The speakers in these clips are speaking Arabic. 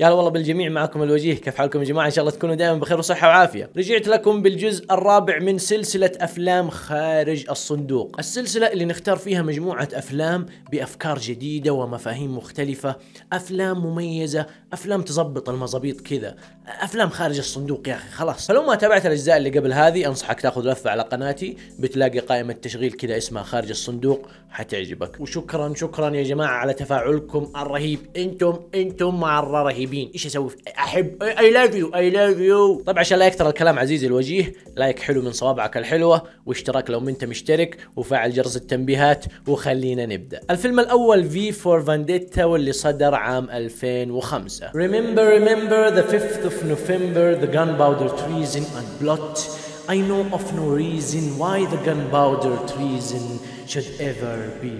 يا هلا والله بالجميع معكم الوجيه كيف حالكم يا جماعه ان شاء الله تكونوا دائما بخير وصحه وعافيه رجعت لكم بالجزء الرابع من سلسله افلام خارج الصندوق السلسله اللي نختار فيها مجموعه افلام بافكار جديده ومفاهيم مختلفه افلام مميزه افلام تظبط المظابيط كذا افلام خارج الصندوق يا اخي خلاص فلو ما تابعت الاجزاء اللي قبل هذه انصحك تاخذ لفه على قناتي بتلاقي قائمه تشغيل كذا اسمها خارج الصندوق حتعجبك وشكرا شكرا يا جماعه على تفاعلكم الرهيب انتم انتم مع الرهيب طيبين ايش اسوي احب اي لاف يو اي لاف يو طبعا عشان لا يكثر الكلام عزيزي الوجيه لايك حلو من صوابعك الحلوه واشتراك لو انت مشترك وفعل جرس التنبيهات وخلينا نبدا الفيلم الاول في فور فانديتا واللي صدر عام 2005 ريمبر ريمبر ذا 5th of ذا جان باودر تريزن اند بلوت I know of no reason why the gunpowder treason should ever be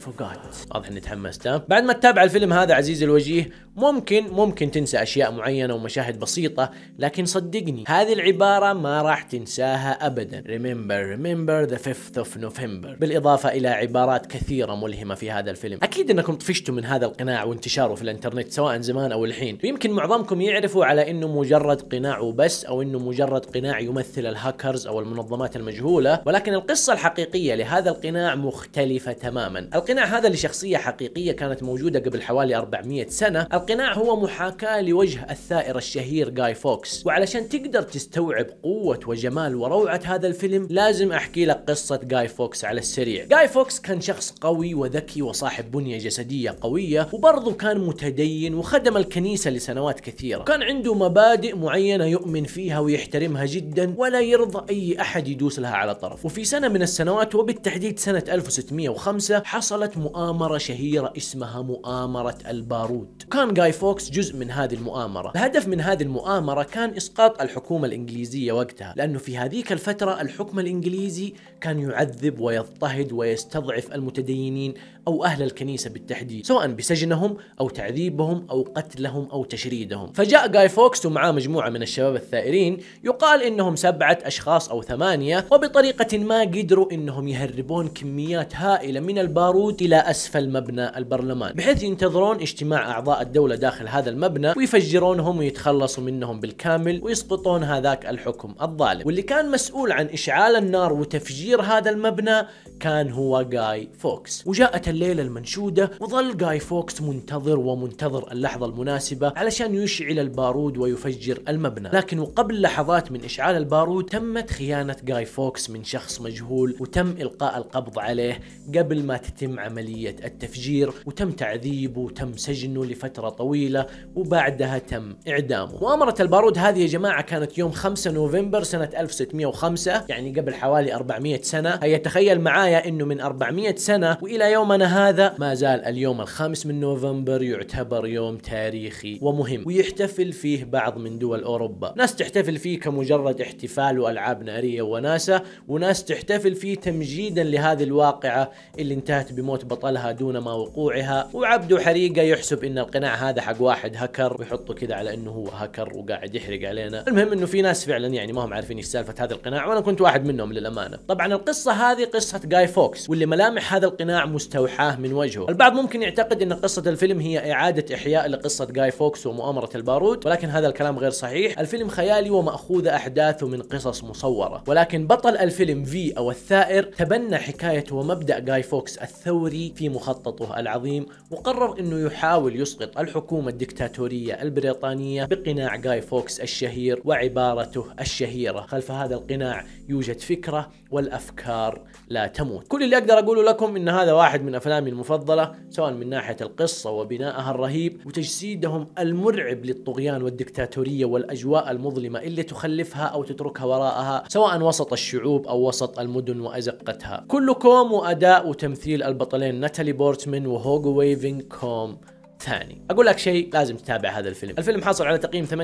فقات واضح اني تحمست بعد ما تتابع الفيلم هذا عزيزي الوجيه ممكن ممكن تنسى اشياء معينه ومشاهد بسيطه لكن صدقني هذه العباره ما راح تنساها ابدا remember remember the 5th of November بالاضافه الى عبارات كثيره ملهمه في هذا الفيلم اكيد انكم طفشتوا من هذا القناع وانتشاره في الانترنت سواء زمان او الحين ويمكن معظمكم يعرفوا على انه مجرد قناع وبس او انه مجرد قناع يمثل الهاكرز او المنظمات المجهوله ولكن القصه الحقيقيه لهذا القناع مختلفه تماما القناع هذا لشخصيه حقيقيه كانت موجوده قبل حوالي 400 سنه القناع هو محاكاة لوجه الثائر الشهير جاي فوكس وعلشان تقدر تستوعب قوة وجمال وروعة هذا الفيلم لازم أحكي لك قصة جاي فوكس على السريع جاي فوكس كان شخص قوي وذكي وصاحب بنية جسدية قوية وبرضه كان متدين وخدم الكنيسة لسنوات كثيرة كان عنده مبادئ معينة يؤمن فيها ويحترمها جدا ولا يرضى أي أحد يدوس لها على طرف وفي سنة من السنوات وبالتحديد سنة 1605 حصلت مؤامرة شهيرة اسمها مؤامرة البارود كان جاي فوكس جزء من هذه المؤامرة الهدف من هذه المؤامرة كان إسقاط الحكومة الإنجليزية وقتها لأنه في هذيك الفترة الحكم الإنجليزي كان يعذب ويضطهد ويستضعف المتدينين أو أهل الكنيسة بالتحديد سواء بسجنهم أو تعذيبهم أو قتلهم أو تشريدهم فجاء جاي فوكس ومعاه مجموعة من الشباب الثائرين يقال إنهم سبعة أشخاص أو ثمانية وبطريقة ما قدروا إنهم يهربون كميات هائلة من البارود إلى أسفل مبنى البرلمان بحيث ينتظرون اجتماع أعضاء الدولة الدولة داخل هذا المبنى ويفجرونهم ويتخلصوا منهم بالكامل ويسقطون هذاك الحكم الظالم واللي كان مسؤول عن إشعال النار وتفجير هذا المبنى كان هو جاي فوكس وجاءت الليلة المنشودة وظل جاي فوكس منتظر ومنتظر اللحظة المناسبة علشان يشعل البارود ويفجر المبنى لكن وقبل لحظات من إشعال البارود تمت خيانة جاي فوكس من شخص مجهول وتم إلقاء القبض عليه قبل ما تتم عملية التفجير وتم تعذيبه وتم سجنه لفترة طويلة وبعدها تم إعدامه مؤامرة البارود هذه يا جماعة كانت يوم 5 نوفمبر سنة 1605 يعني قبل حوالي 400 سنة هيا تخيل معايا أنه من 400 سنة وإلى يومنا هذا ما زال اليوم الخامس من نوفمبر يعتبر يوم تاريخي ومهم ويحتفل فيه بعض من دول أوروبا ناس تحتفل فيه كمجرد احتفال وألعاب نارية وناسة وناس تحتفل فيه تمجيدا لهذه الواقعة اللي انتهت بموت بطلها دون ما وقوعها وعبدو حريقة يحسب أن القناع هذا حق واحد هكر ويحطه كذا على انه هو هكر وقاعد يحرق علينا المهم انه في ناس فعلا يعني ما هم عارفين ايش سالفه هذا القناع وانا كنت واحد منهم للامانه طبعا القصه هذه قصه جاي فوكس واللي ملامح هذا القناع مستوحاه من وجهه البعض ممكن يعتقد ان قصه الفيلم هي اعاده احياء لقصه جاي فوكس ومؤامره البارود ولكن هذا الكلام غير صحيح الفيلم خيالي وماخوذ احداثه من قصص مصوره ولكن بطل الفيلم في او الثائر تبنى حكايه ومبدا جاي فوكس الثوري في مخططه العظيم وقرر انه يحاول يسقط الحكومة الدكتاتورية البريطانية بقناع جاي فوكس الشهير وعبارته الشهيرة خلف هذا القناع يوجد فكرة والأفكار لا تموت كل اللي أقدر أقوله لكم إن هذا واحد من أفلامي المفضلة سواء من ناحية القصة وبنائها الرهيب وتجسيدهم المرعب للطغيان والدكتاتورية والأجواء المظلمة اللي تخلفها أو تتركها وراءها سواء وسط الشعوب أو وسط المدن وأزقتها كلكم وأداء وتمثيل البطلين ناتالي بورتمان وهوغو ويفينج كوم ثاني اقول لك شيء لازم تتابع هذا الفيلم الفيلم حصل على تقييم 8.2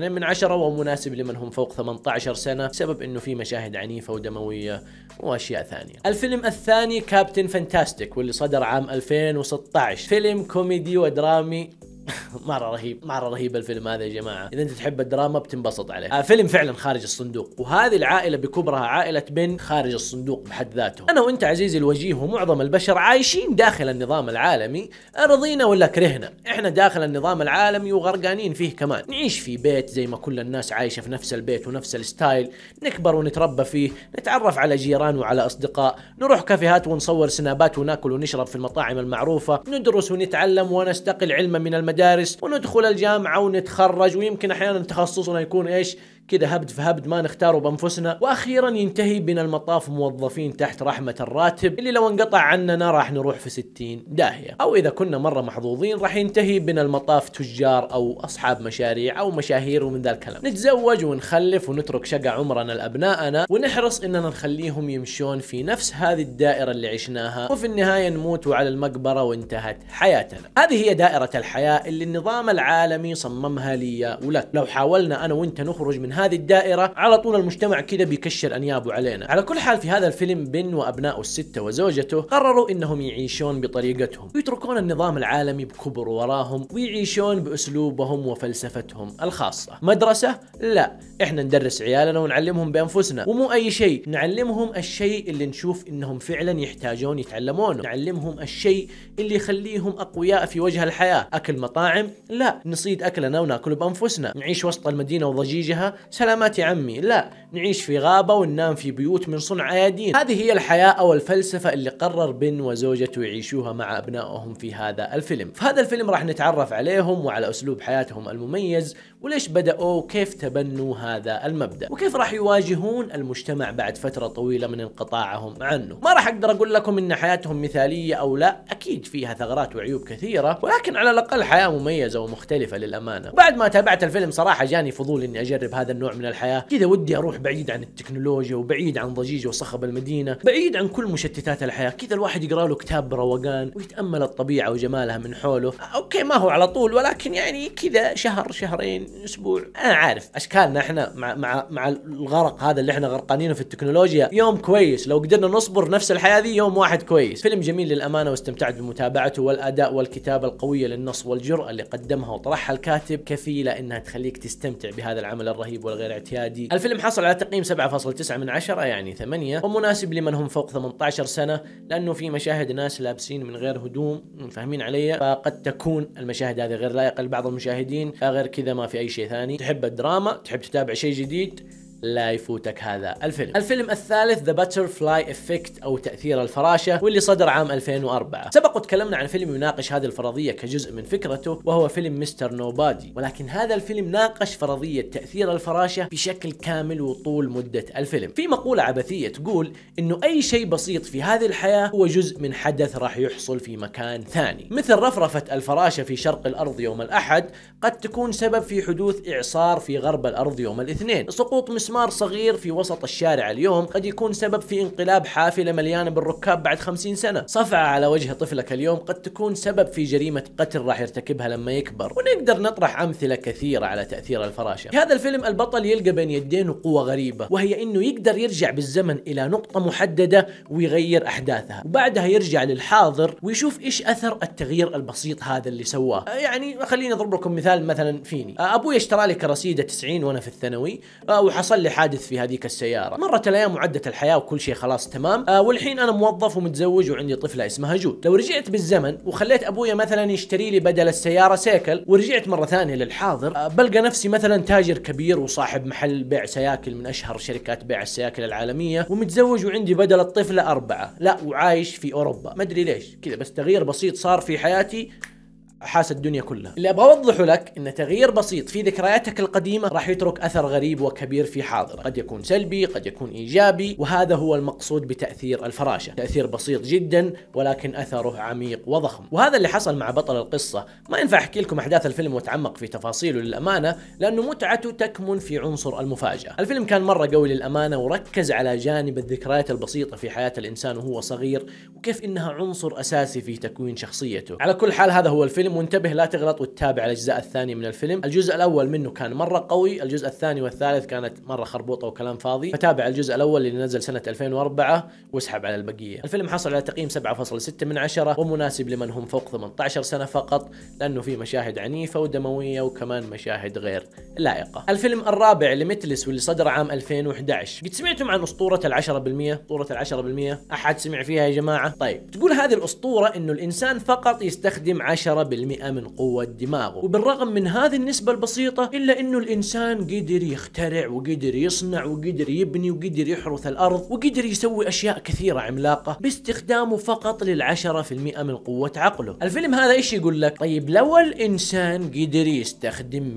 من 10 ومناسب لمن هم فوق 18 سنه بسبب انه في مشاهد عنيفه ودمويه واشياء ثانيه الفيلم الثاني كابتن فانتاستيك واللي صدر عام 2016 فيلم كوميدي ودرامي مره رهيب مره رهيب الفيلم هذا يا جماعه اذا انت تحب الدراما بتنبسط عليه آه فيلم فعلا خارج الصندوق وهذه العائله بكبرها عائله بن خارج الصندوق بحد ذاته انا وانت عزيزي الوجيه ومعظم البشر عايشين داخل النظام العالمي رضينا ولا كرهنا احنا داخل النظام العالمي وغرقانين فيه كمان نعيش في بيت زي ما كل الناس عايشه في نفس البيت ونفس الستايل نكبر ونتربى فيه نتعرف على جيران وعلى اصدقاء نروح كافيهات ونصور سنابات وناكل ونشرب في المطاعم المعروفه ندرس ونتعلم ونستقل علما من المدينة المدارس وندخل الجامعه ونتخرج ويمكن احيانا تخصصنا يكون ايش كذا هبد فهبد ما نختاره بانفسنا واخيرا ينتهي بنا المطاف موظفين تحت رحمه الراتب اللي لو انقطع عننا راح نروح في 60 داهيه او اذا كنا مره محظوظين راح ينتهي بنا المطاف تجار او اصحاب مشاريع او مشاهير ومن ذا الكلام نتزوج ونخلف ونترك شقة عمرنا لابنائنا ونحرص اننا نخليهم يمشون في نفس هذه الدائره اللي عشناها وفي النهايه نموت على المقبره وانتهت حياتنا هذه هي دائره الحياه اللي النظام العالمي صممها لي ولك لو حاولنا انا وانت نخرج من هذه الدائرة على طول المجتمع كذا بيكشر أنيابه علينا على كل حال في هذا الفيلم بن وأبناء الستة وزوجته قرروا أنهم يعيشون بطريقتهم ويتركون النظام العالمي بكبر وراهم ويعيشون بأسلوبهم وفلسفتهم الخاصة مدرسة؟ لا احنا ندرس عيالنا ونعلمهم بأنفسنا ومو أي شيء نعلمهم الشيء اللي نشوف أنهم فعلا يحتاجون يتعلمونه نعلمهم الشيء اللي يخليهم أقوياء في وجه الحياة أكل مطاعم؟ لا نصيد أكلنا وناكله بأنفسنا نعيش وسط المدينة وضجيجها سلامات يا عمي لا نعيش في غابة وننام في بيوت من صنع أيادين هذه هي الحياة أو الفلسفة اللي قرر بن وزوجته يعيشوها مع أبنائهم في هذا الفيلم في هذا الفيلم راح نتعرف عليهم وعلى أسلوب حياتهم المميز وليش بدأوا وكيف تبنوا هذا المبدأ وكيف راح يواجهون المجتمع بعد فترة طويلة من انقطاعهم عنه ما راح أقدر أقول لكم إن حياتهم مثالية أو لا أكيد فيها ثغرات وعيوب كثيرة ولكن على الأقل حياة مميزة ومختلفة للأمانة بعد ما تابعت الفيلم صراحة جاني فضول إني أجرب هذا النوع من الحياه كذا ودي اروح بعيد عن التكنولوجيا وبعيد عن ضجيج وصخب المدينه بعيد عن كل مشتتات الحياه كذا الواحد يقرا له كتاب بروقان ويتامل الطبيعه وجمالها من حوله اوكي ما هو على طول ولكن يعني كذا شهر شهرين اسبوع انا عارف اشكالنا احنا مع مع مع الغرق هذا اللي احنا غرقانينه في التكنولوجيا يوم كويس لو قدرنا نصبر نفس الحياه ذي يوم واحد كويس فيلم جميل للامانه واستمتعت بمتابعته والاداء والكتابه القويه للنص والجرأه اللي قدمها وطرحها الكاتب كفيله انها تخليك تستمتع بهذا العمل الرهيب ولا غير اعتيادي الفيلم حصل على تقييم 7.9 من 10 يعني 8 ومناسب لمن هم فوق 18 سنة لأنه في مشاهد ناس لابسين من غير هدوم فاهمين علي فقد تكون المشاهد هذه غير لائقة لبعض المشاهدين غير كذا ما في أي شيء ثاني تحب الدراما تحب تتابع شيء جديد لا يفوتك هذا الفيلم الفيلم الثالث ذا فلاي افكت او تاثير الفراشه واللي صدر عام 2004 سبق وتكلمنا عن فيلم يناقش هذه الفرضيه كجزء من فكرته وهو فيلم مستر نوبادي ولكن هذا الفيلم ناقش فرضيه تاثير الفراشه بشكل كامل وطول مده الفيلم في مقوله عبثيه تقول انه اي شيء بسيط في هذه الحياه هو جزء من حدث راح يحصل في مكان ثاني مثل رفرفه الفراشه في شرق الارض يوم الاحد قد تكون سبب في حدوث اعصار في غرب الارض يوم الاثنين سقوط مسمار مسمار صغير في وسط الشارع اليوم قد يكون سبب في انقلاب حافلة مليانة بالركاب بعد 50 سنة صفعة على وجه طفلك اليوم قد تكون سبب في جريمة قتل راح يرتكبها لما يكبر ونقدر نطرح أمثلة كثيرة على تأثير الفراشة في هذا الفيلم البطل يلقى بين يدينه قوة غريبة وهي أنه يقدر يرجع بالزمن إلى نقطة محددة ويغير أحداثها وبعدها يرجع للحاضر ويشوف إيش أثر التغيير البسيط هذا اللي سواه آه، يعني خليني أضرب لكم مثال مثلا فيني آه، أبوي اشترى لي كراسيدة 90 وأنا في الثانوي آه، وحصل اللي حادث في هذيك السياره مرت الايام وعدت الحياه وكل شيء خلاص تمام آه والحين انا موظف ومتزوج وعندي طفله اسمها جود لو رجعت بالزمن وخليت ابويا مثلا يشتري لي بدل السياره سيكل ورجعت مره ثانيه للحاضر آه بلقى نفسي مثلا تاجر كبير وصاحب محل بيع سياكل من اشهر شركات بيع السياكل العالميه ومتزوج وعندي بدل الطفله اربعه لا وعايش في اوروبا ما ادري ليش كذا بس تغيير بسيط صار في حياتي حاس الدنيا كلها اللي ابغى اوضحه لك ان تغيير بسيط في ذكرياتك القديمه راح يترك اثر غريب وكبير في حاضرك قد يكون سلبي قد يكون ايجابي وهذا هو المقصود بتاثير الفراشه تاثير بسيط جدا ولكن اثره عميق وضخم وهذا اللي حصل مع بطل القصه ما ينفع احكي لكم احداث الفيلم واتعمق في تفاصيله للامانه لانه متعته تكمن في عنصر المفاجاه الفيلم كان مره قوي للامانه وركز على جانب الذكريات البسيطه في حياه الانسان وهو صغير وكيف انها عنصر اساسي في تكوين شخصيته على كل حال هذا هو الفيلم منتبه لا تغلط وتتابع الاجزاء الثانيه من الفيلم الجزء الاول منه كان مره قوي الجزء الثاني والثالث كانت مره خربوطه وكلام فاضي فتابع الجزء الاول اللي نزل سنه 2004 واسحب على البقيه الفيلم حصل على تقييم 7.6 من 10 ومناسب لمن هم فوق 18 سنه فقط لانه فيه مشاهد عنيفه ودمويه وكمان مشاهد غير لائقه الفيلم الرابع لمتلس واللي صدر عام 2011 قد سمعتم عن اسطوره ال 10% اسطوره ال 10% احد سمع فيها يا جماعه طيب تقول هذه الاسطوره انه الانسان فقط يستخدم 10% من قوة دماغه وبالرغم من هذه النسبة البسيطة إلا أنه الإنسان قدر يخترع وقدر يصنع وقدر يبني وقدر يحرث الأرض وقدر يسوي أشياء كثيرة عملاقة باستخدامه فقط للعشرة في المئة من قوة عقله الفيلم هذا إيش يقول لك طيب لو الإنسان قدر يستخدم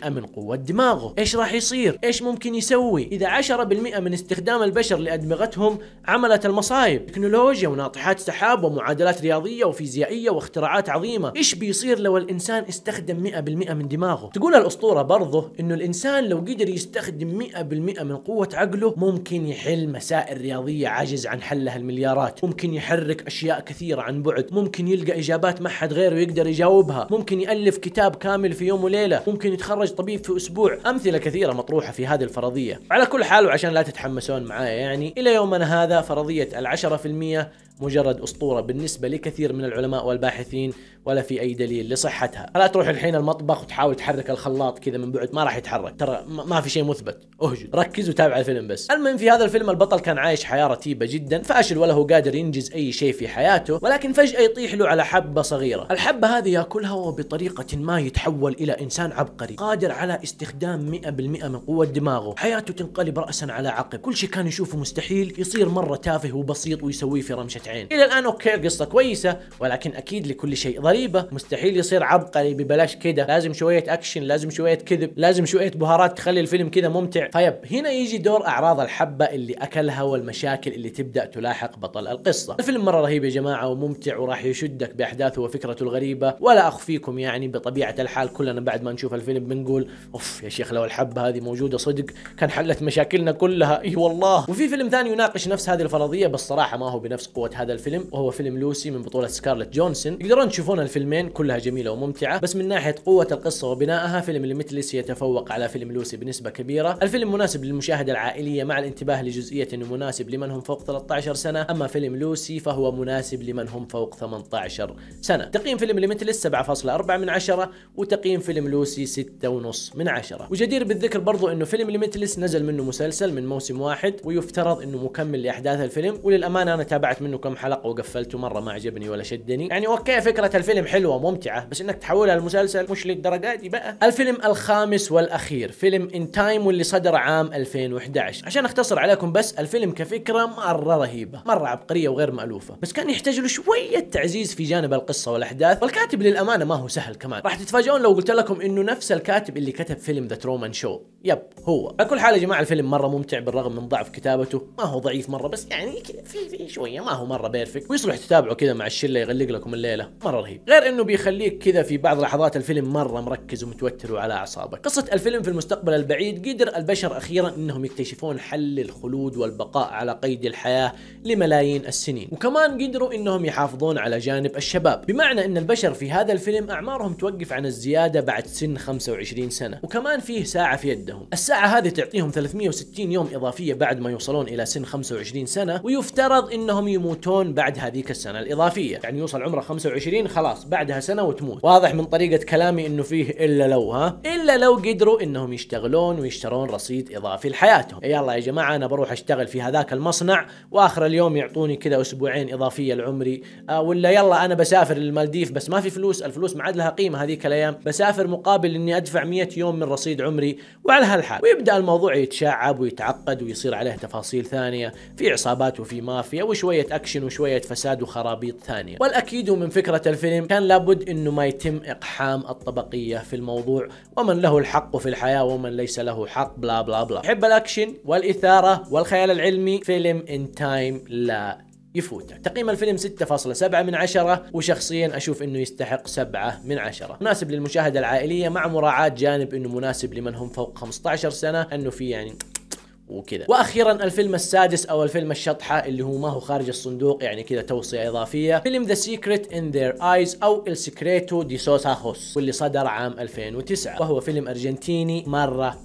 100% من قوة دماغه إيش راح يصير إيش ممكن يسوي إذا 10% من استخدام البشر لأدمغتهم عملت المصايب تكنولوجيا وناطحات سحاب ومعادلات رياضية وفيزيائية واختراعات عظيمة إيش ايش بيصير لو الانسان استخدم 100% من دماغه تقول الاسطوره برضه انه الانسان لو قدر يستخدم 100% من قوه عقله ممكن يحل مسائل رياضيه عجز عن حلها المليارات ممكن يحرك اشياء كثيره عن بعد ممكن يلقى اجابات ما حد غيره يقدر يجاوبها ممكن يالف كتاب كامل في يوم وليله ممكن يتخرج طبيب في اسبوع امثله كثيره مطروحه في هذه الفرضيه على كل حال وعشان لا تتحمسون معايا يعني الى يومنا هذا فرضيه ال10% مجرد أسطورة بالنسبة لكثير من العلماء والباحثين ولا في اي دليل لصحتها فلا تروح الحين المطبخ وتحاول تحرك الخلاط كذا من بعد ما راح يتحرك ترى ما في شيء مثبت اهجد ركز وتابع الفيلم بس المهم في هذا الفيلم البطل كان عايش حياه رتيبه جدا فاشل ولا هو قادر ينجز اي شيء في حياته ولكن فجاه يطيح له على حبه صغيره الحبه هذه ياكلها وبطريقه ما يتحول الى انسان عبقري قادر على استخدام 100% من قوه دماغه حياته تنقلب راسا على عقب كل شيء كان يشوفه مستحيل يصير مره تافه وبسيط ويسويه في رمشه عين الى الان اوكي القصه كويسه ولكن اكيد لكل شيء غريبه مستحيل يصير عبقري ببلاش كده لازم شويه اكشن لازم شويه كذب لازم شويه بهارات تخلي الفيلم كذا ممتع طيب هنا يجي دور اعراض الحبه اللي اكلها والمشاكل اللي تبدا تلاحق بطل القصه الفيلم مره رهيب يا جماعه وممتع وراح يشدك باحداثه وفكرته الغريبه ولا اخفيكم يعني بطبيعه الحال كلنا بعد ما نشوف الفيلم بنقول اوف يا شيخ لو الحبه هذه موجوده صدق كان حلت مشاكلنا كلها اي والله وفي فيلم ثاني يناقش نفس هذه الفرضيه بس صراحه ما هو بنفس قوه هذا الفيلم وهو فيلم لوسي من بطوله سكارلت جونسون تقدرون تشوفونه الفيلمين كلها جميله وممتعه بس من ناحيه قوه القصه وبنائها فيلم ليميتلس يتفوق على فيلم لوسي بنسبه كبيره الفيلم مناسب للمشاهده العائليه مع الانتباه لجزئيه انه مناسب لمن هم فوق 13 سنه اما فيلم لوسي فهو مناسب لمن هم فوق 18 سنه تقييم فيلم ليميتلس 7.4 من 10 وتقييم فيلم لوسي 6.5 من 10 وجدير بالذكر برضو انه فيلم ليميتلس نزل منه مسلسل من موسم واحد ويفترض انه مكمل لاحداث الفيلم وللامانه انا تابعت منه كم حلقه وقفلته مره ما عجبني ولا شدني يعني اوكي فكره الفيلم الفيلم حلوه وممتعه بس انك تحولها لمسلسل مش للدرجه دي بقى الفيلم الخامس والاخير فيلم ان تايم واللي صدر عام 2011 عشان اختصر عليكم بس الفيلم كفكره مره رهيبه مره عبقريه وغير مالوفه بس كان يحتاج له شويه تعزيز في جانب القصه والاحداث والكاتب للامانه ما هو سهل كمان راح تتفاجئون لو قلت لكم انه نفس الكاتب اللي كتب فيلم ذا ترومان شو يب هو على كل حال يا جماعه الفيلم مره ممتع بالرغم من ضعف كتابته ما هو ضعيف مره بس يعني في في شويه ما هو مره بيرفكت ويصلح تتابعه كذا مع الشله يغلق لكم الليله مره رهيب رهيب غير انه بيخليك كذا في بعض لحظات الفيلم مره مركز ومتوتر وعلى اعصابك قصه الفيلم في المستقبل البعيد قدر البشر اخيرا انهم يكتشفون حل الخلود والبقاء على قيد الحياه لملايين السنين وكمان قدروا انهم يحافظون على جانب الشباب بمعنى ان البشر في هذا الفيلم اعمارهم توقف عن الزياده بعد سن 25 سنه وكمان فيه ساعه في يدهم الساعه هذه تعطيهم 360 يوم اضافيه بعد ما يوصلون الى سن 25 سنه ويفترض انهم يموتون بعد هذيك السنه الاضافيه يعني يوصل عمره 25 خلاص خلاص بعدها سنه وتموت واضح من طريقه كلامي انه فيه الا لو ها الا لو قدروا انهم يشتغلون ويشترون رصيد اضافي لحياتهم إيه، يلا يا جماعه انا بروح اشتغل في هذاك المصنع واخر اليوم يعطوني كذا اسبوعين اضافيه لعمري آه ولا يلا انا بسافر للمالديف بس ما في فلوس الفلوس ما عاد لها قيمه هذيك الايام بسافر مقابل اني ادفع 100 يوم من رصيد عمري وعلى هالحال ويبدا الموضوع يتشعب ويتعقد ويصير عليه تفاصيل ثانيه في عصابات وفي مافيا وشويه اكشن وشويه فساد وخرابيط ثانيه والاكيد من فكره الفيلم الفيلم كان لابد انه ما يتم اقحام الطبقيه في الموضوع ومن له الحق في الحياه ومن ليس له حق بلا بلا بلا حب الاكشن والاثاره والخيال العلمي فيلم ان تايم لا يفوتك تقييم الفيلم 6.7 من عشرة وشخصيا أشوف أنه يستحق 7 من عشرة مناسب للمشاهدة العائلية مع مراعاة جانب أنه مناسب لمن هم فوق 15 سنة أنه في يعني وكذا واخيرا الفيلم السادس او الفيلم الشطحه اللي هو ما هو خارج الصندوق يعني كذا توصيه اضافيه فيلم ذا سيكريت ان ذير ايز او ال سيكريتو دي سوسا هوس واللي صدر عام 2009 وهو فيلم ارجنتيني مره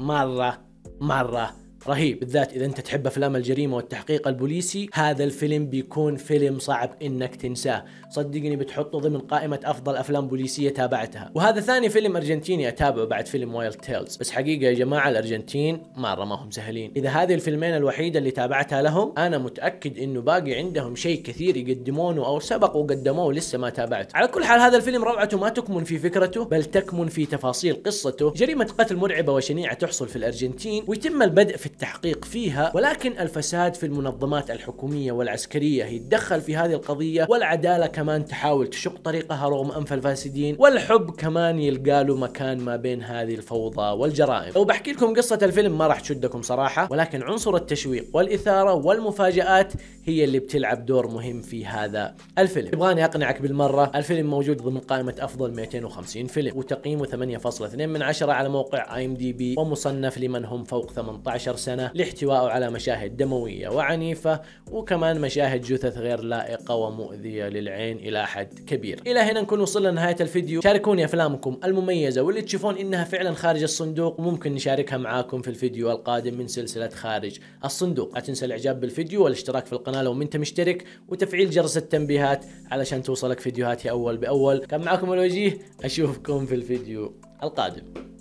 مره مره رهيب بالذات اذا انت تحب افلام الجريمه والتحقيق البوليسي هذا الفيلم بيكون فيلم صعب انك تنساه صدقني بتحطه ضمن قائمه افضل افلام بوليسيه تابعتها وهذا ثاني فيلم ارجنتيني اتابعه بعد فيلم وايلد تيلز بس حقيقه يا جماعه الارجنتين مره ما هم سهلين اذا هذه الفيلمين الوحيده اللي تابعتها لهم انا متاكد انه باقي عندهم شيء كثير يقدمونه او سبق وقدموه لسه ما تابعته على كل حال هذا الفيلم روعته ما تكمن في فكرته بل تكمن في تفاصيل قصته جريمه قتل مرعبه وشنيعه تحصل في الارجنتين ويتم البدء في التحقيق فيها ولكن الفساد في المنظمات الحكومية والعسكرية يتدخل في هذه القضية والعدالة كمان تحاول تشق طريقها رغم أنف الفاسدين والحب كمان يلقى له مكان ما بين هذه الفوضى والجرائم لو بحكي لكم قصة الفيلم ما راح تشدكم صراحة ولكن عنصر التشويق والإثارة والمفاجآت هي اللي بتلعب دور مهم في هذا الفيلم تبغاني أقنعك بالمرة الفيلم موجود ضمن قائمة أفضل 250 فيلم وتقييمه 8.2 من 10 على موقع اي ام دي بي ومصنف لمن هم فوق 18 سنة لاحتوائه على مشاهد دموية وعنيفة وكمان مشاهد جثث غير لائقة ومؤذية للعين إلى حد كبير إلى هنا نكون وصلنا لنهاية الفيديو شاركوني أفلامكم المميزة واللي تشوفون إنها فعلا خارج الصندوق وممكن نشاركها معاكم في الفيديو القادم من سلسلة خارج الصندوق لا تنسى الإعجاب بالفيديو والاشتراك في القناة لو أنت مشترك وتفعيل جرس التنبيهات علشان توصلك فيديوهاتي أول بأول كان معاكم الوجيه أشوفكم في الفيديو القادم